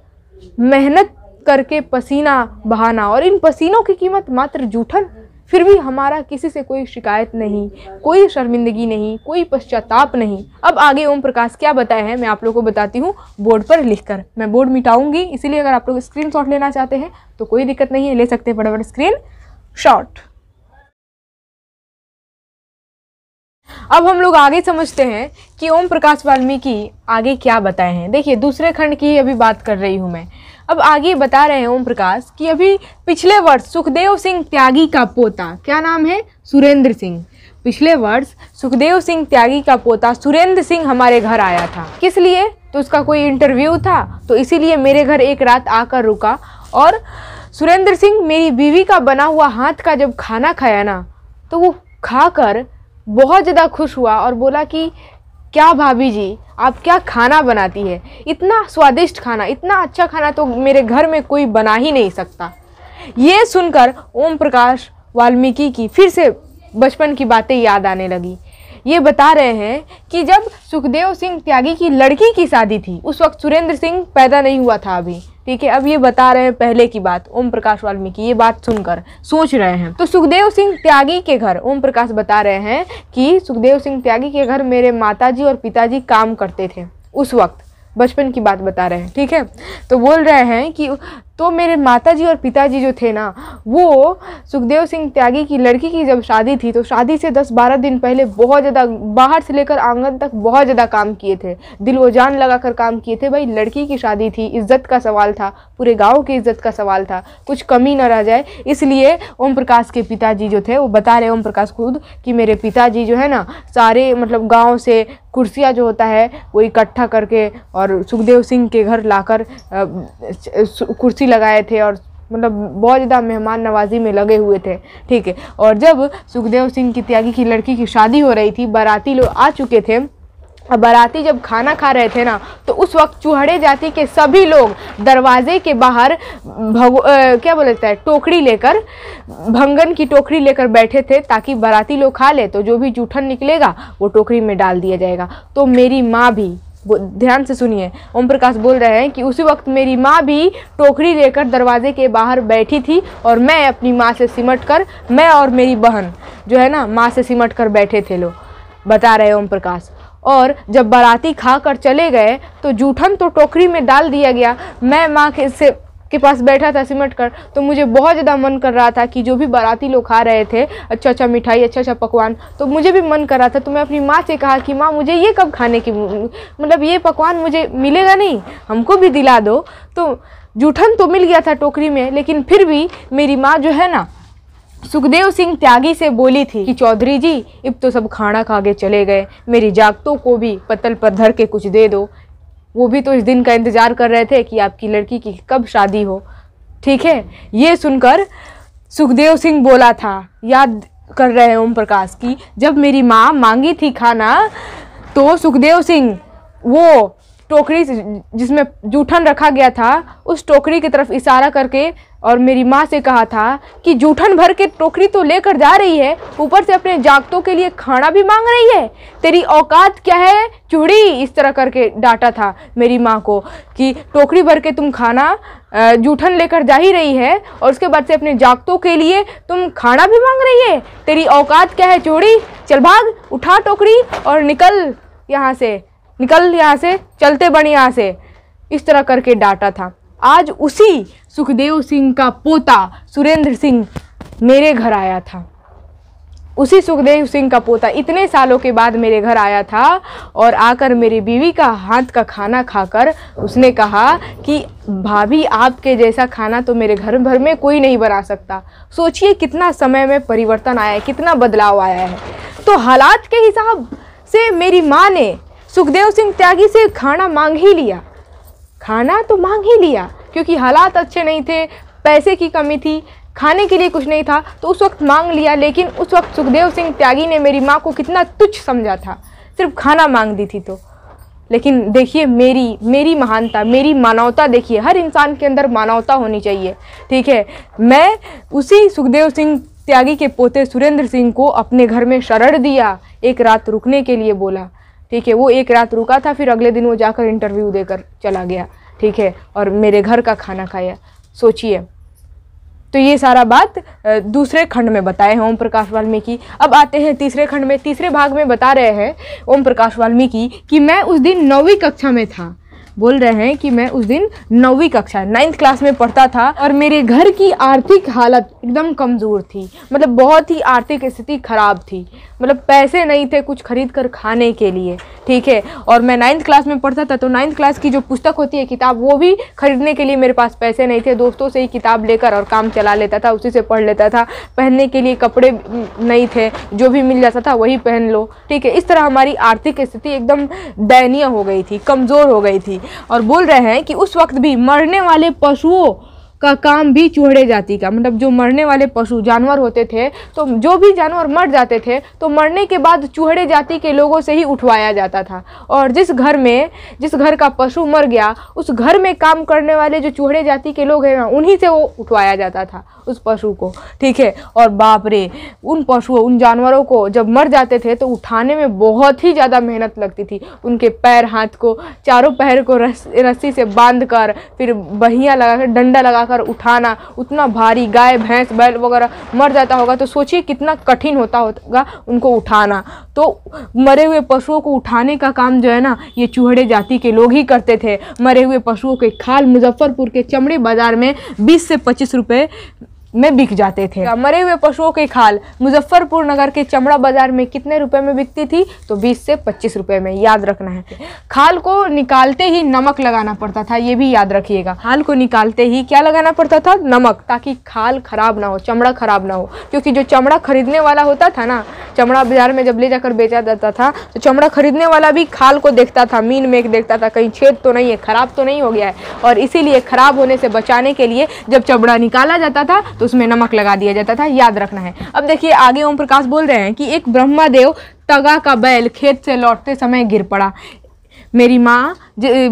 मेहनत करके पसीना बहाना और इन पसीनों की कीमत मात्र जूठन फिर भी हमारा किसी से कोई शिकायत नहीं कोई शर्मिंदगी नहीं कोई पश्चाताप नहीं अब आगे ओम प्रकाश क्या बताया है मैं आप लोगों को बताती हूँ बोर्ड पर लिखकर मैं बोर्ड मिटाऊंगी इसीलिए अगर आप लोग स्क्रीन शॉट लेना चाहते हैं तो कोई दिक्कत नहीं है ले सकते हैं बड़े स्क्रीन शॉट अब हम लोग आगे समझते हैं कि ओम प्रकाश वाल्मीकि आगे क्या बताए हैं देखिए दूसरे खंड की अभी बात कर रही हूँ मैं अब आगे बता रहे हैं ओम प्रकाश कि अभी पिछले वर्ष सुखदेव सिंह त्यागी का पोता क्या नाम है सुरेंद्र सिंह पिछले वर्ष सुखदेव सिंह त्यागी का पोता सुरेंद्र सिंह हमारे घर आया था किस लिए तो उसका कोई इंटरव्यू था तो इसीलिए मेरे घर एक रात आकर रुका और सुरेंद्र सिंह मेरी बीवी का बना हुआ हाथ का जब खाना खाया ना तो वो खाकर बहुत ज़्यादा खुश हुआ और बोला कि क्या भाभी जी आप क्या खाना बनाती है इतना स्वादिष्ट खाना इतना अच्छा खाना तो मेरे घर में कोई बना ही नहीं सकता ये सुनकर ओम प्रकाश वाल्मीकि की फिर से बचपन की बातें याद आने लगी ये बता रहे हैं कि जब सुखदेव सिंह त्यागी की लड़की की शादी थी उस वक्त सुरेंद्र सिंह पैदा नहीं हुआ था अभी ठीक है अब ये बता रहे हैं पहले की बात ओम प्रकाश वाल्मीकि ये बात सुनकर सोच रहे हैं तो सुखदेव सिंह त्यागी के घर ओम प्रकाश बता रहे हैं कि सुखदेव सिंह त्यागी के घर मेरे माताजी और पिताजी काम करते थे उस वक्त बचपन की बात बता रहे हैं ठीक है तो बोल रहे हैं कि तो मेरे माता जी और पिताजी जो थे ना वो सुखदेव सिंह त्यागी की लड़की की जब शादी थी तो शादी से 10-12 दिन पहले बहुत ज़्यादा बाहर से लेकर आंगन तक बहुत ज़्यादा काम किए थे दिल व जान लगा कर काम किए थे भाई लड़की की शादी थी इज्जत का सवाल था पूरे गाँव की इज्जत का सवाल था कुछ कमी ना रह जाए इसलिए ओम प्रकाश के पिताजी जो थे वो बता रहे ओम प्रकाश खुद कि मेरे पिताजी जो है ना सारे मतलब गाँव से कुर्सियाँ जो होता है वो इकट्ठा करके और सुखदेव सिंह के घर लाकर कुर्सी लगाए थे और मतलब बहुत ज़्यादा मेहमान नवाजी में लगे हुए थे ठीक है और जब सुखदेव सिंह की त्यागी की लड़की की शादी हो रही थी बाराती लोग आ चुके थे बाराती जब खाना खा रहे थे ना तो उस वक्त चूहड़े जाति के सभी लोग दरवाजे के बाहर भगो क्या बोलते हैं टोकरी लेकर भंगन की टोकरी लेकर बैठे थे ताकि बाराती लोग खा ले तो जो भी जूठन निकलेगा वो टोकरी में डाल दिया जाएगा तो मेरी माँ भी ध्यान से सुनिए ओम प्रकाश बोल रहे हैं कि उसी वक्त मेरी माँ भी टोकरी लेकर दरवाजे के बाहर बैठी थी और मैं अपनी माँ से सिमट कर मैं और मेरी बहन जो है ना माँ से सिमट कर बैठे थे लोग बता रहे ओम प्रकाश और जब बाराती खा कर चले गए तो जूठन तो टोकरी में डाल दिया गया मैं माँ के से के पास बैठा था सिमट कर तो मुझे बहुत ज़्यादा मन कर रहा था कि जो भी बाराती लोग खा रहे थे अच्छा अच्छा मिठाई अच्छा अच्छा पकवान तो मुझे भी मन कर रहा था तो मैं अपनी माँ से कहा कि माँ मुझे ये कब खाने की मतलब ये पकवान मुझे मिलेगा नहीं हमको भी दिला दो तो जूठन तो मिल गया था टोकरी में लेकिन फिर भी मेरी माँ जो है ना सुखदेव सिंह त्यागी से बोली थी कि चौधरी जी इब तो सब खाना खा के चले गए मेरी जागतों को भी पतल पर धर के कुछ दे दो वो भी तो इस दिन का इंतज़ार कर रहे थे कि आपकी लड़की की कब शादी हो ठीक है ये सुनकर सुखदेव सिंह बोला था याद कर रहे हैं ओम प्रकाश की जब मेरी माँ मांगी थी खाना तो सुखदेव सिंह वो टोकरी जिसमें जूठन रखा गया था उस टोकरी की तरफ इशारा करके और मेरी माँ से कहा था कि जूठन भर के टोकरी तो लेकर जा रही है ऊपर से अपने जागतों के लिए खाना भी मांग रही है तेरी औकात क्या है चूड़ी इस तरह करके डांटा था मेरी माँ को कि टोकरी भर के तुम खाना जूठन लेकर जा ही रही है और उसके बाद से अपने जागतों के लिए तुम खाना भी मांग रही है तेरी औकात क्या है चूड़ी चल भाग उठा टोकरी और निकल यहाँ से निकल यहाँ से चलते बन यहाँ से इस तरह करके डांटा था आज उसी सुखदेव सिंह का पोता सुरेंद्र सिंह मेरे घर आया था उसी सुखदेव सिंह का पोता इतने सालों के बाद मेरे घर आया था और आकर मेरी बीवी का हाथ का खाना खाकर उसने कहा कि भाभी आपके जैसा खाना तो मेरे घर भर में कोई नहीं बना सकता सोचिए कितना समय में परिवर्तन आया है कितना बदलाव आया है तो हालात के हिसाब से मेरी माँ ने सुखदेव सिंह त्यागी से खाना मांग ही लिया खाना तो मांग ही लिया क्योंकि हालात अच्छे नहीं थे पैसे की कमी थी खाने के लिए कुछ नहीं था तो उस वक्त मांग लिया लेकिन उस वक्त सुखदेव सिंह त्यागी ने मेरी माँ को कितना तुच्छ समझा था सिर्फ खाना मांग दी थी तो लेकिन देखिए मेरी मेरी महानता मेरी मानवता देखिए हर इंसान के अंदर मानवता होनी चाहिए ठीक है मैं उसी सुखदेव सिंह त्यागी के पोते सुरेंद्र सिंह को अपने घर में शरण दिया एक रात रुकने के लिए बोला ठीक है वो एक रात रुका था फिर अगले दिन वो जाकर इंटरव्यू देकर चला गया ठीक है और मेरे घर का खाना खाया सोचिए तो ये सारा बात दूसरे खंड में बताए हैं ओम प्रकाश वाल्मीकि अब आते हैं तीसरे खंड में तीसरे भाग में बता रहे हैं ओम प्रकाश वाल्मीकि कि मैं उस दिन नौवीं कक्षा में था बोल रहे हैं कि मैं उस दिन नौवीं कक्षा नाइन्थ क्लास में पढ़ता था और मेरे घर की आर्थिक हालत एकदम कमज़ोर थी मतलब बहुत ही आर्थिक स्थिति ख़राब थी मतलब पैसे नहीं थे कुछ खरीद कर खाने के लिए ठीक है और मैं नाइन्थ क्लास में पढ़ता था तो नाइन्थ क्लास की जो पुस्तक होती है किताब वो भी खरीदने के लिए मेरे पास पैसे नहीं थे दोस्तों से ही किताब लेकर और काम चला लेता था उसी से पढ़ लेता था पहनने के लिए कपड़े नहीं थे जो भी मिल जाता था वही पहन लो ठीक है इस तरह हमारी आर्थिक स्थिति एकदम दयनीय हो गई थी कमज़ोर हो गई थी और बोल रहे हैं कि उस वक्त भी मरने वाले पशुओं का काम भी चूहड़े जाति का मतलब जो मरने वाले पशु जानवर होते थे तो जो भी जानवर मर जाते थे तो मरने के बाद चूहड़े जाति के लोगों से ही उठवाया जाता था और जिस घर में जिस घर का पशु मर गया उस घर में काम करने वाले जो चूहड़े जाति के लोग हैं उन्हीं से वो उठवाया जाता था उस पशु को ठीक है और बाप रे उन पशुओं उन जानवरों को जब मर जाते थे तो उठाने में बहुत ही ज़्यादा मेहनत लगती थी उनके पैर हाथ को चारों पैर को रस्सी से बांध कर फिर बहिया कर डंडा कर कर उठाना उतना भारी गाय भैंस बैल वगैरह मर जाता होगा तो सोचिए कितना कठिन होता होगा उनको उठाना तो मरे हुए पशुओं को उठाने का काम जो है ना ये चूहड़े जाति के लोग ही करते थे मरे हुए पशुओं के खाल मुजफ्फरपुर के चमड़े बाज़ार में बीस से पच्चीस रुपये में बिक जाते थे मरे हुए पशुओं की खाल मुजफ्फरपुर नगर के चमड़ा बाजार में कितने रुपए में बिकती थी तो 20 से 25 रुपए में याद रखना है खाल को निकालते ही नमक लगाना पड़ता था ये भी याद रखिएगा खाल को निकालते ही क्या लगाना पड़ता था नमक ताकि खाल खराब ना हो चमड़ा खराब ना हो क्योंकि जो चमड़ा खरीदने वाला होता था ना चमड़ा बाजार में जब ले जाकर बेचा जाता था तो चमड़ा खरीदने वाला भी खाल को देखता था मीन मेक देखता था कहीं छेद तो नहीं है खराब तो नहीं हो गया है और इसीलिए खराब होने से बचाने के लिए जब चमड़ा निकाला जाता था तो उसमें नमक लगा दिया जाता था याद रखना है अब देखिए आगे ओम प्रकाश बोल रहे हैं कि एक ब्रह्मादेव तगा का बैल खेत से लौटते समय गिर पड़ा मेरी माँ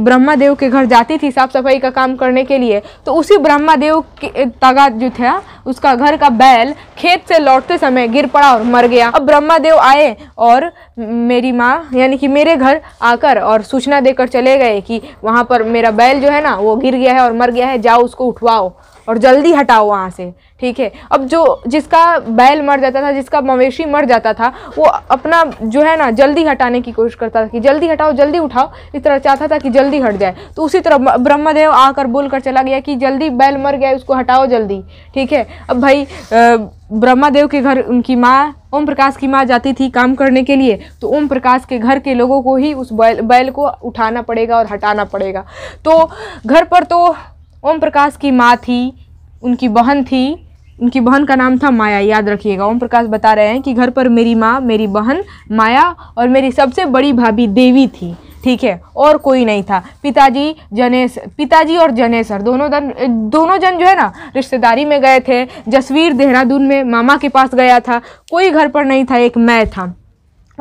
ब्रह्मा देव के घर जाती थी साफ सफाई का काम करने के लिए तो उसी ब्रह्मा देव के तगा जो था उसका घर का बैल खेत से लौटते समय गिर पड़ा और मर गया अब ब्रह्मा देव आए और मेरी माँ यानी कि मेरे घर आकर और सूचना देकर चले गए कि वहाँ पर मेरा बैल जो है ना वो गिर गया है और मर गया है जाओ उसको उठवाओ और जल्दी हटाओ वहाँ से ठीक है अब जो जिसका बैल मर जाता था जिसका मवेशी मर जाता था वो अपना जो है ना जल्दी हटाने की कोशिश करता था कि जल्दी हटाओ जल्दी उठाओ इस तरह चाहता था कि जल्दी हट जाए तो उसी तरह ब्रह्मदेव आकर बोल कर चला गया कि जल्दी बैल मर गया उसको हटाओ जल्दी ठीक है अब भाई ब्रह्मादेव के घर उनकी माँ ओम प्रकाश की माँ जाती थी काम करने के लिए तो ओम प्रकाश के घर के लोगों को ही उस बैल बैल को उठाना पड़ेगा और हटाना पड़ेगा तो घर पर तो ओम प्रकाश की माँ थी उनकी बहन थी उनकी बहन का नाम था माया याद रखिएगा ओम प्रकाश बता रहे हैं कि घर पर मेरी माँ मेरी बहन माया और मेरी सबसे बड़ी भाभी देवी थी ठीक है और कोई नहीं था पिताजी जनेश पिताजी और जनेसर दोनों दन दोनों जन जो है ना रिश्तेदारी में गए थे जसवीर देहरादून में मामा के पास गया था कोई घर पर नहीं था एक मैं था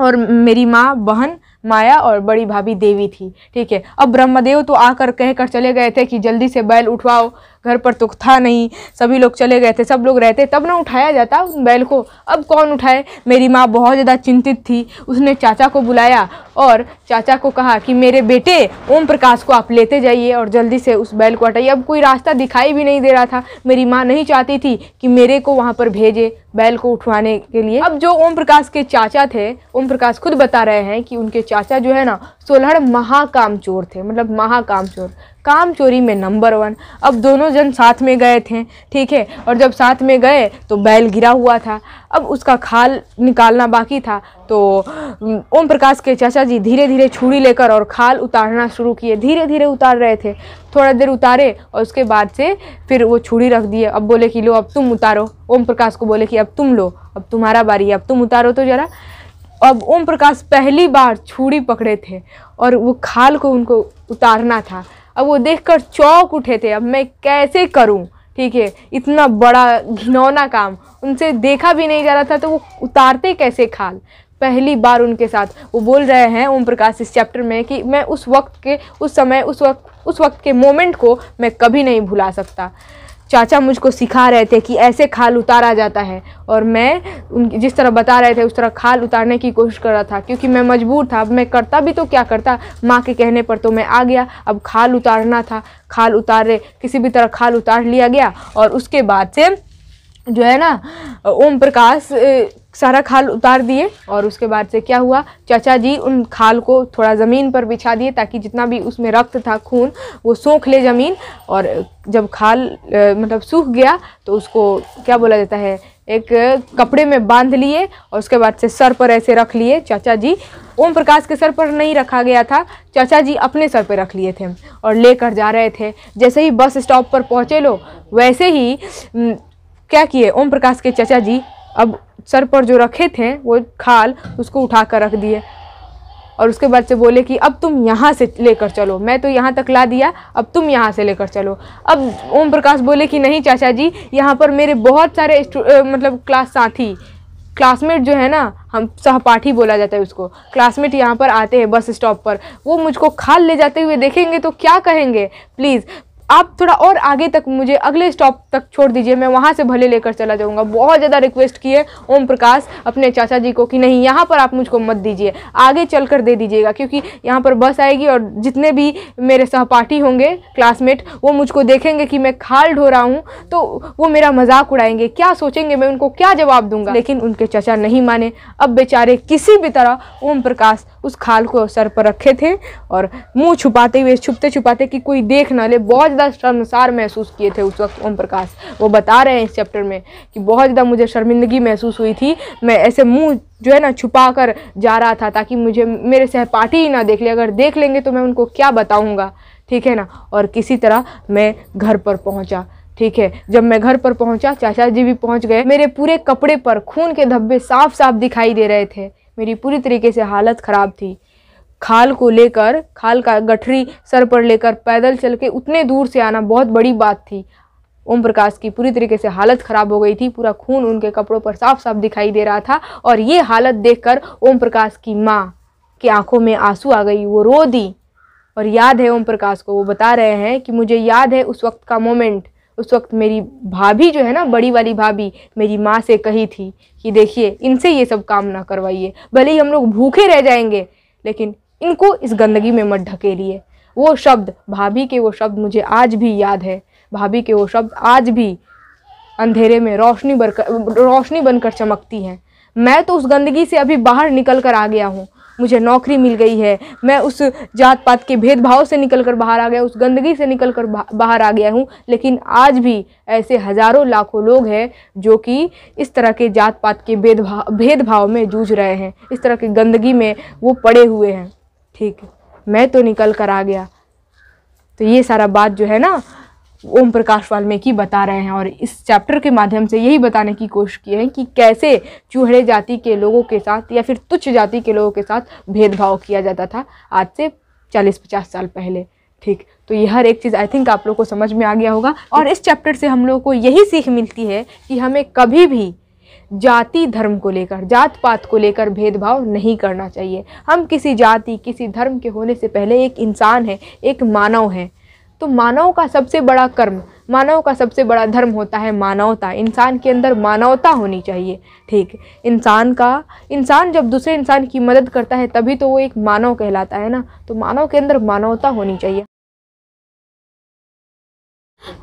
और मेरी माँ बहन माया और बड़ी भाभी देवी थी ठीक है अब ब्रह्मदेव तो आकर कहकर चले गए थे कि जल्दी से बैल उठवाओ घर पर तो था नहीं सभी लोग चले गए थे सब लोग रहते तब ना उठाया जाता उस बैल को अब कौन उठाए मेरी माँ बहुत ज़्यादा चिंतित थी उसने चाचा को बुलाया और चाचा को कहा कि मेरे बेटे ओम प्रकाश को आप लेते जाइए और जल्दी से उस बैल को हटाइए अब कोई रास्ता दिखाई भी नहीं दे रहा था मेरी माँ नहीं चाहती थी कि मेरे को वहाँ पर भेजे बैल को उठवाने के लिए अब जो ओम प्रकाश के चाचा थे ओम प्रकाश खुद बता रहे हैं कि उनके चाचा जो है ना सोलह महाकाम चोर थे मतलब महाकाम चोर काम चोरी में नंबर वन अब दोनों जन साथ में गए थे ठीक है और जब साथ में गए तो बैल गिरा हुआ था अब उसका खाल निकालना बाकी था तो ओम प्रकाश के चाचा जी धीरे धीरे छुरी लेकर और खाल उतारना शुरू किए धीरे धीरे उतार रहे थे थोड़ा देर उतारे और उसके बाद से फिर वो छुरी रख दिए अब बोले कि लो अब तुम उतारो ओम प्रकाश को बोले कि अब तुम लो अब तुम्हारा बारी अब तुम उतारो तो ज़रा अब ओम प्रकाश पहली बार छुरी पकड़े थे और वो खाल को उनको उतारना था अब वो देखकर चौक उठे थे अब मैं कैसे करूँ ठीक है इतना बड़ा घिनौना काम उनसे देखा भी नहीं जा रहा था तो वो उतारते कैसे खाल पहली बार उनके साथ वो बोल रहे हैं ओम प्रकाश इस चैप्टर में कि मैं उस वक्त के उस समय उस वक्त उस वक्त के मोमेंट को मैं कभी नहीं भुला सकता चाचा मुझको सिखा रहे थे कि ऐसे खाल उतारा जाता है और मैं उन जिस तरह बता रहे थे उस तरह खाल उतारने की कोशिश कर रहा था क्योंकि मैं मजबूर था अब मैं करता भी तो क्या करता माँ के कहने पर तो मैं आ गया अब खाल उतारना था खाल उतारे किसी भी तरह खाल उतार लिया गया और उसके बाद से जो है ना ओम प्रकाश सारा खाल उतार दिए और उसके बाद से क्या हुआ चाचा जी उन खाल को थोड़ा ज़मीन पर बिछा दिए ताकि जितना भी उसमें रक्त था खून वो सूख ले ज़मीन और जब खाल मतलब सूख गया तो उसको क्या बोला जाता है एक कपड़े में बांध लिए और उसके बाद से सर पर ऐसे रख लिए चाचा जी ओम प्रकाश के सर पर नहीं रखा गया था चाचा जी अपने सर पर रख लिए थे और लेकर जा रहे थे जैसे ही बस स्टॉप पर पहुँचे लो वैसे ही क्या किए ओम प्रकाश के चाचा जी अब सर पर जो रखे थे वो खाल उसको उठा कर रख दिए और उसके बाद से बोले कि अब तुम यहाँ से लेकर चलो मैं तो यहाँ तक ला दिया अब तुम यहाँ से लेकर चलो अब ओम प्रकाश बोले कि नहीं चाचा जी यहाँ पर मेरे बहुत सारे मतलब क्लास साथी क्लासमेट जो है ना हम सहपाठी बोला जाता है उसको क्लासमेट यहाँ पर आते हैं बस स्टॉप पर वो मुझको खाल ले जाते हुए देखेंगे तो क्या कहेंगे प्लीज़ आप थोड़ा और आगे तक मुझे अगले स्टॉप तक छोड़ दीजिए मैं वहाँ से भले लेकर चला जाऊँगा बहुत ज़्यादा रिक्वेस्ट किए ओम प्रकाश अपने चाचा जी को कि नहीं यहाँ पर आप मुझको मत दीजिए आगे चल कर दे दीजिएगा क्योंकि यहाँ पर बस आएगी और जितने भी मेरे सहपाठी होंगे क्लासमेट वो मुझको देखेंगे कि मैं खाल ढो रहा हूँ तो वो मेरा मजाक उड़ाएंगे क्या सोचेंगे मैं उनको क्या जवाब दूंगा लेकिन उनके चाचा नहीं माने अब बेचारे किसी भी तरह ओम प्रकाश उस खाल को सर पर रखे थे और मुंह छुपाते हुए छुपते छुपाते कि कोई देख ना ले बहुत ज़्यादा शर्मसार महसूस किए थे उस वक्त ओम प्रकाश वो बता रहे हैं इस चैप्टर में कि बहुत ज़्यादा मुझे शर्मिंदगी महसूस हुई थी मैं ऐसे मुंह जो है ना छुपा कर जा रहा था ताकि मुझे मेरे सहपाठी ही ना देख ले अगर देख लेंगे तो मैं उनको क्या बताऊँगा ठीक है ना और किसी तरह मैं घर पर पहुँचा ठीक है जब मैं घर पर पहुँचा चाचा जी भी पहुँच गए मेरे पूरे कपड़े पर खून के धब्बे साफ साफ दिखाई दे रहे थे मेरी पूरी तरीके से हालत ख़राब थी खाल को लेकर खाल का गठरी सर पर लेकर पैदल चल के उतने दूर से आना बहुत बड़ी बात थी ओम प्रकाश की पूरी तरीके से हालत ख़राब हो गई थी पूरा खून उनके कपड़ों पर साफ साफ दिखाई दे रहा था और ये हालत देखकर ओम प्रकाश की माँ की आंखों में आंसू आ गई वो रो दी और याद है ओम प्रकाश को वो बता रहे हैं कि मुझे याद है उस वक्त का मोमेंट उस वक्त मेरी भाभी जो है ना बड़ी वाली भाभी मेरी माँ से कही थी कि देखिए इनसे ये सब काम ना करवाइए भले ही हम लोग भूखे रह जाएंगे लेकिन इनको इस गंदगी में मत ढकेलिए वो शब्द भाभी के वो शब्द मुझे आज भी याद है भाभी के वो शब्द आज भी अंधेरे में रोशनी बनकर रोशनी बनकर चमकती हैं मैं तो उस गंदगी से अभी बाहर निकल कर आ गया हूँ मुझे नौकरी मिल गई है मैं उस जात पात के भेदभाव से निकल कर बाहर आ गया उस गंदगी से निकल कर बाहर आ गया हूँ लेकिन आज भी ऐसे हज़ारों लाखों लोग हैं जो कि इस तरह के जात पात के भेदभाव भेदभाव में जूझ रहे हैं इस तरह की गंदगी में वो पड़े हुए हैं ठीक मैं तो निकल कर आ गया तो ये सारा बात जो है ना ओम प्रकाश वाल्मीकि बता रहे हैं और इस चैप्टर के माध्यम से यही बताने की कोशिश की है कि कैसे चूहड़े जाति के लोगों के साथ या फिर तुच्छ जाति के लोगों के साथ भेदभाव किया जाता था आज से चालीस पचास साल पहले ठीक तो ये हर एक चीज़ आई थिंक आप लोग को समझ में आ गया होगा और इस चैप्टर से हम लोग को यही सीख मिलती है कि हमें कभी भी जाति धर्म को लेकर जात पात को लेकर भेदभाव नहीं करना चाहिए हम किसी जाति किसी धर्म के होने से पहले एक इंसान है एक मानव है तो मानव का सबसे बड़ा कर्म मानव का सबसे बड़ा धर्म होता है मानवता इंसान के अंदर मानवता होनी चाहिए ठीक इंसान का इंसान जब दूसरे इंसान की मदद करता है तभी तो वो एक मानव कहलाता है ना तो मानव के अंदर मानवता होनी चाहिए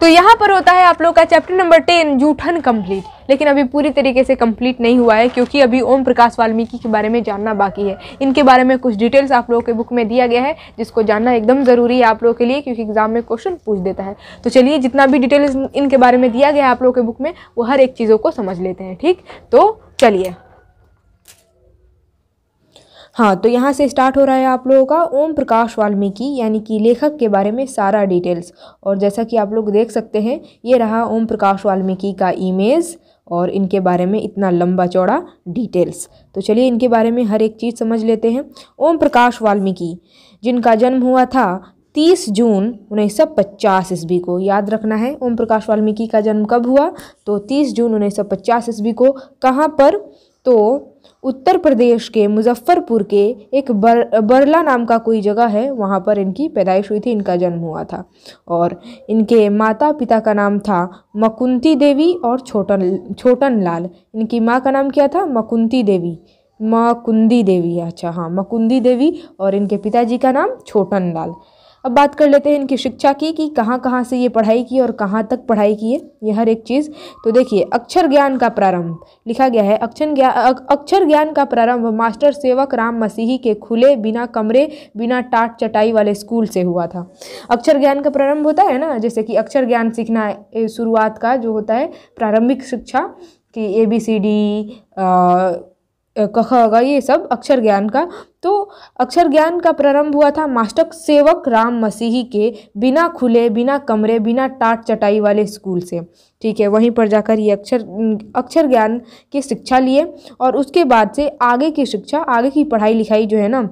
तो यहाँ पर होता है आप लोग का चैप्टर नंबर टेन जूठन कंप्लीट लेकिन अभी पूरी तरीके से कंप्लीट नहीं हुआ है क्योंकि अभी ओम प्रकाश वाल्मीकि के बारे में जानना बाकी है इनके बारे में कुछ डिटेल्स आप लोगों के बुक में दिया गया है जिसको जानना एकदम ज़रूरी है आप लोगों के लिए क्योंकि एग्जाम में क्वेश्चन पूछ देता है तो चलिए जितना भी डिटेल्स इनके बारे में दिया गया है आप लोगों के बुक में वो हर एक चीज़ों को समझ लेते हैं ठीक तो चलिए हाँ तो यहाँ से स्टार्ट हो रहा है आप लोगों का ओम प्रकाश वाल्मीकि यानी कि लेखक के बारे में सारा डिटेल्स और जैसा कि आप लोग देख सकते हैं ये रहा ओम प्रकाश वाल्मीकि का इमेज और इनके बारे में इतना लंबा चौड़ा डिटेल्स तो चलिए इनके बारे में हर एक चीज़ समझ लेते हैं ओम प्रकाश वाल्मीकि जिनका जन्म हुआ था तीस जून उन्नीस सौ पचास ईस्वी को याद रखना है ओम प्रकाश वाल्मीकि का जन्म कब हुआ तो तीस जून उन्नीस सौ पचास ईस्वी को कहाँ पर तो उत्तर प्रदेश के मुजफ्फरपुर के एक बर बरला नाम का कोई जगह है वहाँ पर इनकी पैदाइश हुई थी इनका जन्म हुआ था और इनके माता पिता का नाम था मकुंती देवी और छोटन छोटन लाल इनकी माँ का नाम क्या था मकुंती देवी मकुंदी देवी अच्छा हाँ मकुंदी देवी और इनके पिताजी का नाम छोटन लाल अब बात कर लेते हैं इनकी शिक्षा की कि कहाँ कहाँ से ये पढ़ाई की और कहाँ तक पढ़ाई की है ये हर एक चीज़ तो देखिए अक्षर ज्ञान का प्रारंभ लिखा गया है अक्षर ज्ञान अक्षर ज्ञान का प्रारंभ मास्टर सेवक राम मसीही के खुले बिना कमरे बिना टाट चटाई वाले स्कूल से हुआ था अक्षर ज्ञान का प्रारंभ होता है ना जैसे कि अक्षर ज्ञान सीखना शुरुआत का जो होता है प्रारंभिक शिक्षा कि ए बी सी डी कह होगा ये सब अक्षर ज्ञान का तो अक्षर ज्ञान का प्रारंभ हुआ था मास्टर सेवक राम मसीही के बिना खुले बिना कमरे बिना टाट चटाई वाले स्कूल से ठीक है वहीं पर जाकर ये अक्षर अक्षर ज्ञान की शिक्षा लिए और उसके बाद से आगे की शिक्षा आगे की पढ़ाई लिखाई जो है ना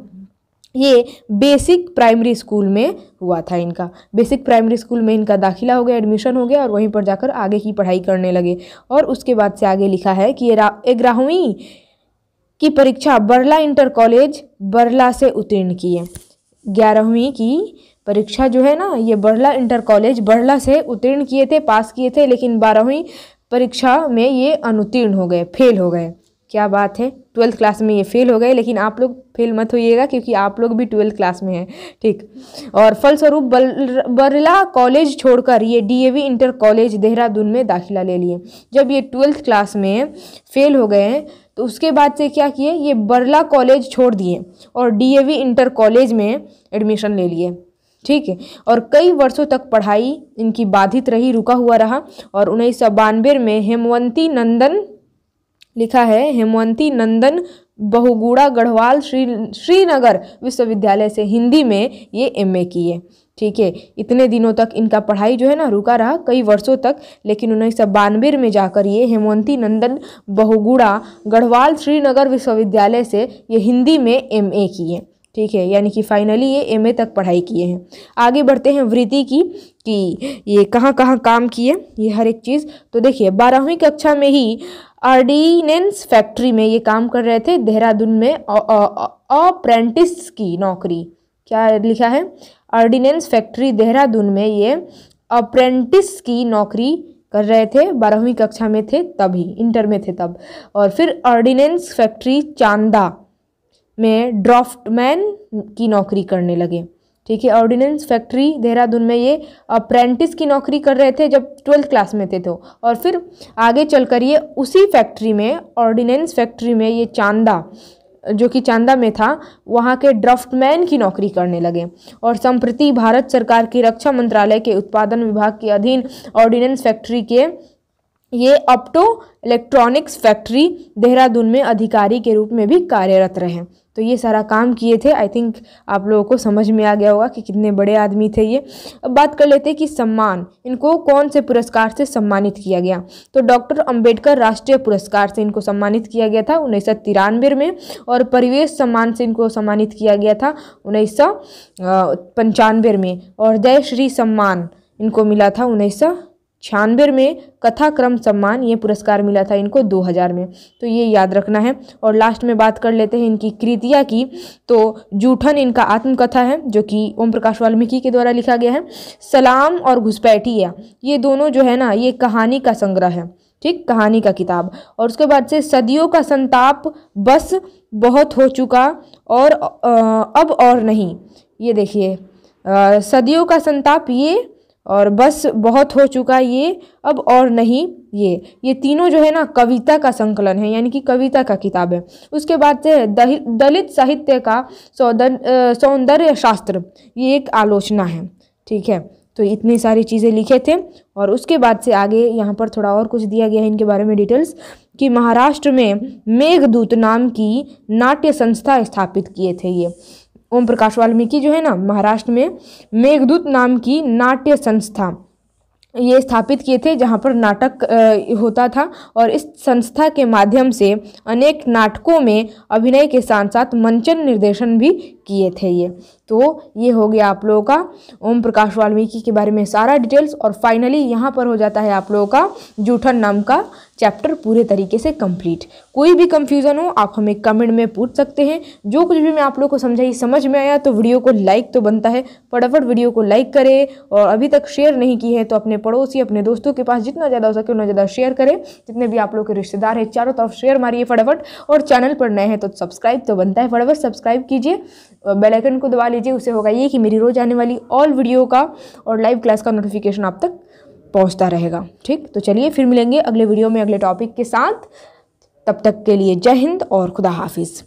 ये बेसिक प्राइमरी स्कूल में हुआ था इनका बेसिक प्राइमरी स्कूल में इनका दाखिला हो गया एडमिशन हो गया और वहीं पर जाकर आगे की पढ़ाई करने लगे और उसके बाद से आगे लिखा है कि ये ग्राहवी की परीक्षा बरला इंटर कॉलेज बरला से उत्तीर्ण किए ग्यारहवीं की परीक्षा जो है ना ये बरला इंटर कॉलेज बरला से उत्तीर्ण किए थे पास किए थे लेकिन बारहवीं परीक्षा में ये अनुत्तीर्ण हो गए फेल हो गए क्या बात है ट्वेल्थ क्लास में ये फेल हो गए लेकिन आप लोग फेल मत होइएगा क्योंकि आप लोग भी ट्वेल्थ क्लास में हैं ठीक और फलस्वरूप बरला कॉलेज छोड़कर ये डीएवी इंटर कॉलेज देहरादून में दाखिला ले लिए जब ये ट्वेल्थ क्लास में फेल हो गए तो उसके बाद से क्या किए ये बरला कॉलेज छोड़ दिए और डीएवी इंटर कॉलेज में एडमिशन ले लिए ठीक है और कई वर्षों तक पढ़ाई इनकी बाधित रही रुका हुआ रहा और उन्नीस में हेमवंती नंदन लिखा है हेमवंती नंदन बहुगुड़ा गढ़वाल श्री श्रीनगर विश्वविद्यालय से हिंदी में ये एमए किए ठीक है इतने दिनों तक इनका पढ़ाई जो है ना रुका रहा कई वर्षों तक लेकिन उन्नीस सौ बानवे में जाकर ये हेमवंती नंदन बहुगुड़ा गढ़वाल श्रीनगर विश्वविद्यालय से ये हिंदी में एमए किए ठीक है यानी कि फाइनली ये एमए तक पढ़ाई किए हैं आगे बढ़ते हैं वृत्ति की कि ये कहाँ कहाँ काम किए ये हर एक चीज़ तो देखिए बारहवीं कक्षा में ही आर्डिनेंस फैक्ट्री में ये काम कर रहे थे देहरादून में अप्रेंटिस की नौकरी क्या लिखा है आर्डिनेंस फैक्ट्री देहरादून में ये अप्रेंटिस की नौकरी कर रहे थे बारहवीं कक्षा में थे तभी इंटर में थे तब और फिर ऑर्डिनेंस फैक्ट्री चांदा में ड्राफ्टमैन की नौकरी करने लगे ठीक है ऑर्डिनेंस फैक्ट्री देहरादून में ये अप्रेंटिस की नौकरी कर रहे थे जब ट्वेल्थ क्लास में थे तो और फिर आगे चलकर ये उसी फैक्ट्री में ऑर्डिनेंस फैक्ट्री में ये चांदा जो कि चांदा में था वहाँ के ड्राफ्टमैन की नौकरी करने लगे और संप्रति भारत सरकार की रक्षा मंत्रालय के उत्पादन विभाग के अधीन ऑर्डिनेंस फैक्ट्री के ये ऑप्टो इलेक्ट्रॉनिक्स फैक्ट्री देहरादून में अधिकारी के रूप में भी कार्यरत रहे तो ये सारा काम किए थे आई थिंक आप लोगों को समझ में आ गया होगा कि कितने बड़े आदमी थे ये अब बात कर लेते हैं कि सम्मान इनको कौन से पुरस्कार से सम्मानित किया गया तो डॉक्टर अंबेडकर राष्ट्रीय पुरस्कार से इनको सम्मानित किया गया था उन्नीस में और परिवेश सम्मान से इनको सम्मानित किया गया था उन्नीस में और जयश्री सम्मान इनको मिला था उन्नीस छियानवे में कथाक्रम सम्मान ये पुरस्कार मिला था इनको 2000 में तो ये याद रखना है और लास्ट में बात कर लेते हैं इनकी कृतिया की तो जूठन इनका आत्मकथा है जो कि ओम प्रकाश वाल्मीकि के द्वारा लिखा गया है सलाम और घुसपैठिया ये दोनों जो है ना ये कहानी का संग्रह है ठीक कहानी का किताब और उसके बाद से सदियों का संताप बस बहुत हो चुका और अब और नहीं ये देखिए सदियों का संताप ये और बस बहुत हो चुका ये अब और नहीं ये ये तीनों जो है ना कविता का संकलन है यानी कि कविता का किताब है उसके बाद से दलित साहित्य का सौंदर्य शास्त्र ये एक आलोचना है ठीक है तो इतनी सारी चीज़ें लिखे थे और उसके बाद से आगे यहाँ पर थोड़ा और कुछ दिया गया है इनके बारे में डिटेल्स कि महाराष्ट्र में मेघदूत नाम की नाट्य संस्था स्थापित किए थे ये ओम प्रकाश वाल्मीकि जो है ना महाराष्ट्र में मेघदूत नाम की नाट्य संस्था ये स्थापित किए थे जहाँ पर नाटक होता था और इस संस्था के माध्यम से अनेक नाटकों में अभिनय के साथ साथ मंचन निर्देशन भी किए थे ये तो ये हो गया आप लोगों का ओम प्रकाश वाल्मीकि के बारे में सारा डिटेल्स और फाइनली यहाँ पर हो जाता है आप लोगों का जूठन नाम का चैप्टर पूरे तरीके से कंप्लीट कोई भी कंफ्यूजन हो आप हमें कमेंट में पूछ सकते हैं जो कुछ भी मैं आप लोग को समझाई समझ में आया तो वीडियो को लाइक तो बनता है फटाफट वीडियो को लाइक करें और अभी तक शेयर नहीं की है तो अपने पड़ोसी अपने दोस्तों के पास जितना ज़्यादा हो सके उतना ज़्यादा शेयर करें जितने भी आप लोग के रिश्तेदार हैं चारों तरफ शेयर मारिए फटाफट और चैनल पर नए हैं तो सब्सक्राइब तो बनता है फटाफट सब्सक्राइब कीजिए बेलाइकन को दबा लीजिए उससे होगा ये कि मेरी रोज़ आने वाली ऑल वीडियो का और लाइव क्लास का नोटिफिकेशन आप तक पहुँचता रहेगा ठीक तो चलिए फिर मिलेंगे अगले वीडियो में अगले टॉपिक के साथ तब तक के लिए जय हिंद और खुदा हाफिज़